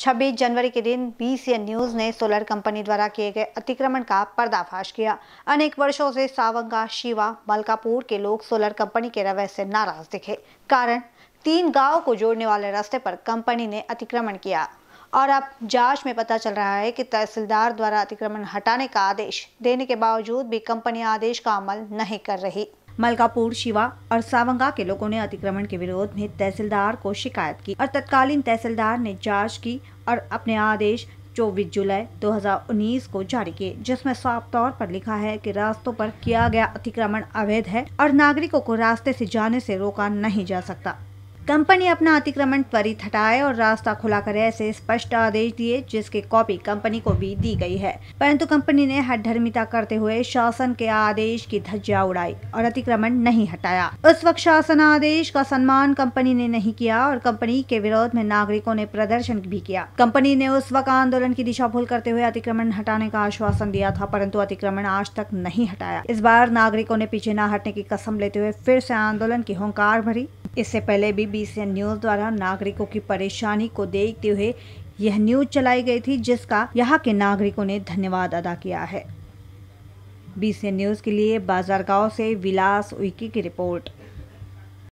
छब्बीस जनवरी के दिन एन न्यूज ने सोलर कंपनी द्वारा किए गए अतिक्रमण का पर्दाफाश किया अनेक वर्षों से सावंगा शिवा मलकापुर के लोग सोलर कंपनी के रवैये से नाराज दिखे कारण तीन गाँव को जोड़ने वाले रास्ते पर कंपनी ने अतिक्रमण किया और अब जांच में पता चल रहा है कि तहसीलदार द्वारा अतिक्रमण हटाने का आदेश देने के बावजूद भी कंपनी आदेश का अमल नहीं कर रही मलकापुर शिवा और सावंगा के लोगों ने अतिक्रमण के विरोध में तहसीलदार को शिकायत की और तत्कालीन तहसीलदार ने जांच की और अपने आदेश चौबीस जुलाई 2019 को जारी किए जिसमें साफ तौर पर लिखा है कि रास्तों पर किया गया अतिक्रमण अवैध है और नागरिकों को रास्ते से जाने से रोका नहीं जा सकता कंपनी अपना अतिक्रमण त्वरित हटाए और रास्ता खुला कर ऐसे स्पष्ट आदेश दिए जिसकी कॉपी कंपनी को भी दी गई है परंतु कंपनी ने हठधर्मिता करते हुए शासन के आदेश की धज्जा उड़ाई और अतिक्रमण नहीं हटाया उस वक्त शासन आदेश का सम्मान कंपनी ने नहीं किया और कंपनी के विरोध में नागरिकों ने प्रदर्शन भी किया कंपनी ने उस वक्त आंदोलन की दिशा भूल करते हुए अतिक्रमण हटाने का आश्वासन दिया था परंतु अतिक्रमण आज तक नहीं हटाया इस बार नागरिकों ने पीछे न हटने की कसम लेते हुए फिर से आंदोलन की होंकार भरी इससे पहले भी बीसीएन न्यूज द्वारा नागरिकों की परेशानी को देखते हुए यह न्यूज चलाई गई थी जिसका यहाँ के नागरिकों ने धन्यवाद अदा किया है बीसीएन न्यूज के लिए बाजार गांव से विलास उइकी की रिपोर्ट